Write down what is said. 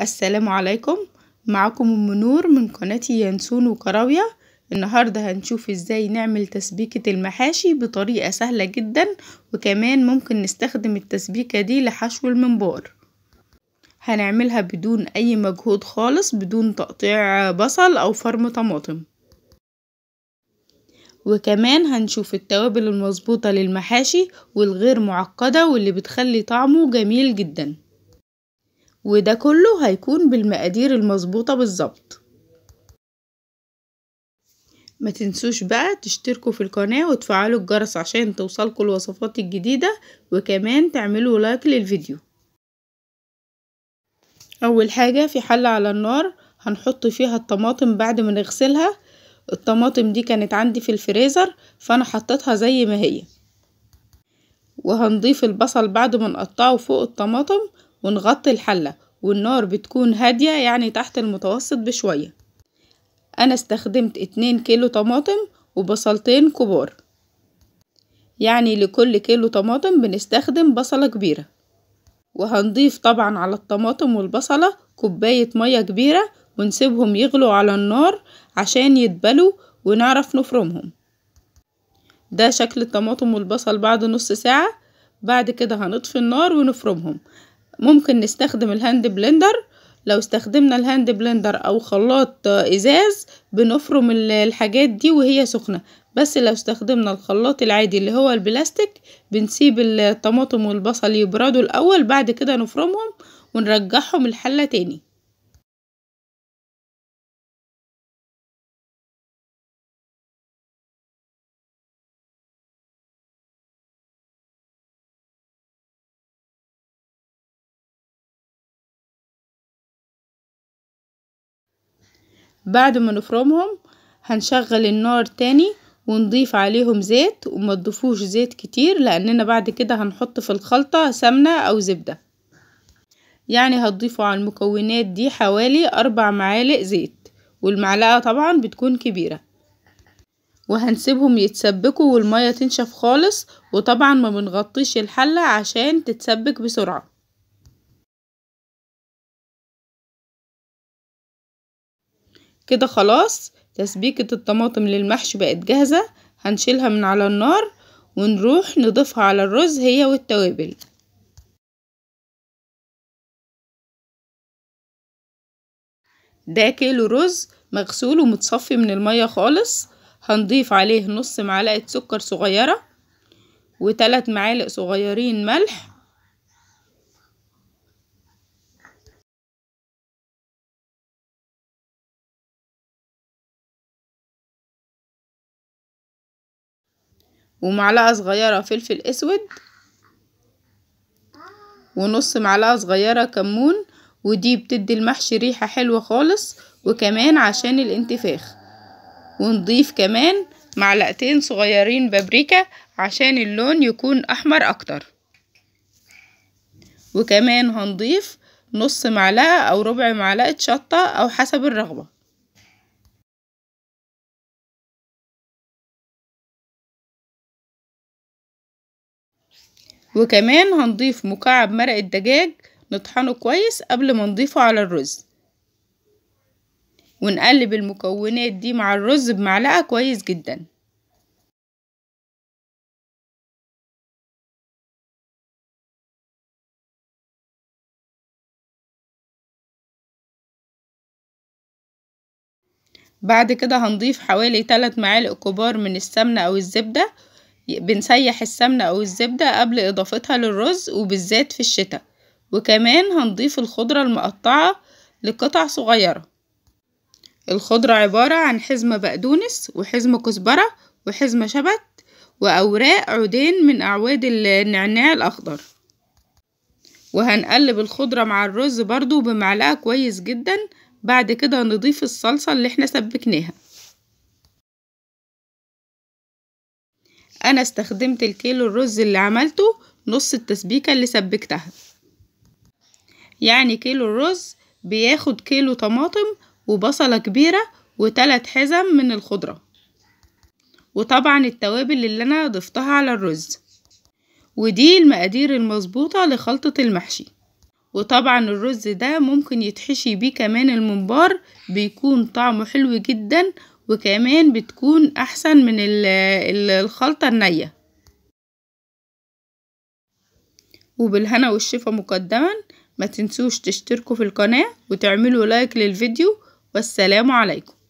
السلام عليكم معكم ام نور من قناتي ينسون وكراوية النهاردة هنشوف ازاي نعمل تسبيكة المحاشي بطريقة سهلة جدا وكمان ممكن نستخدم التسبيكة دي لحشو المنبار هنعملها بدون اي مجهود خالص بدون تقطيع بصل او فرم طماطم وكمان هنشوف التوابل المظبوطة للمحاشي والغير معقدة واللي بتخلي طعمه جميل جداً وده كله هيكون بالمقادير المظبوطة بالظبط ما تنسوش بقى تشتركوا في القناة وتفعلوا الجرس عشان توصلكوا الوصفات الجديدة وكمان تعملوا لايك للفيديو اول حاجة في حلة على النار هنحط فيها الطماطم بعد ما نغسلها الطماطم دي كانت عندي في الفريزر فانا حطيتها زي ما هي وهنضيف البصل بعد ما نقطعه فوق الطماطم ونغطي الحلة والنار بتكون هادية يعني تحت المتوسط بشوية أنا استخدمت اتنين كيلو طماطم وبصلتين كبار يعني لكل كيلو طماطم بنستخدم بصلة كبيرة وهنضيف طبعا على الطماطم والبصلة كوباية مية كبيرة ونسيبهم يغلوا على النار عشان يتبلوا ونعرف نفرمهم ده شكل الطماطم والبصل بعد نص ساعة بعد كده هنطفي النار ونفرمهم ممكن نستخدم الهاند بلندر لو استخدمنا الهاند بلندر او خلاط ازاز بنفرم الحاجات دي وهي سخنة بس لو استخدمنا الخلاط العادي اللي هو البلاستيك بنسيب الطماطم والبصل يبردوا الاول بعد كده نفرمهم ونرجعهم الحلة تاني بعد ما نفرمهم هنشغل النار تاني ونضيف عليهم زيت وما تضيفوش زيت كتير لاننا بعد كده هنحط في الخلطة سمنة او زبدة يعني هتضيفوا على المكونات دي حوالي اربع معالق زيت والمعلقة طبعا بتكون كبيرة وهنسيبهم يتسبكوا والمية تنشف خالص وطبعا ما بنغطيش الحلة عشان تتسبك بسرعة كده خلاص تسبيكة الطماطم للمحشي بقت جاهزة هنشيلها من على النار ونروح نضيفها على الرز هي والتوابل ده كيلو رز مغسول ومتصفي من المية خالص هنضيف عليه نص معلقة سكر صغيرة وتلات معالق صغيرين ملح ومعلقة صغيرة فلفل اسود ونص معلقة صغيرة كمون ودي بتدي المحشي ريحة حلوة خالص وكمان عشان الانتفاخ ونضيف كمان معلقتين صغيرين بابريكا عشان اللون يكون احمر اكتر وكمان هنضيف نص معلقة او ربع معلقة شطة او حسب الرغبة وكمان هنضيف مكعب مرق الدجاج نطحنه كويس قبل ما نضيفه على الرز ونقلب المكونات دي مع الرز بمعلقة كويس جدا بعد كده هنضيف حوالي 3 معالق كبار من السمنة أو الزبدة بنسيح السمنة أو الزبدة قبل إضافتها للرز وبالذات في الشتاء وكمان هنضيف الخضرة المقطعة لقطع صغيرة الخضرة عبارة عن حزمة بقدونس وحزمة كزبرة وحزمة شبت وأوراق عودين من أعواد النعناع الأخضر وهنقلب الخضرة مع الرز برضو بمعلقة كويس جدا بعد كده هنضيف الصلصة اللي احنا سبكناها انا استخدمت الكيلو الرز اللي عملته نص التسبيكة اللي سبكتها يعني كيلو الرز بياخد كيلو طماطم وبصلة كبيرة وتلات حزم من الخضرة وطبعا التوابل اللي انا ضفتها على الرز ودي المقادير المظبوطة لخلطة المحشي وطبعا الرز ده ممكن يتحشي بيه كمان الممبار بيكون طعمه حلو جدا وكمان بتكون احسن من الخلطة النية وبالهنا والشفا مقدما ما تنسوش تشتركوا في القناة وتعملوا لايك للفيديو والسلام عليكم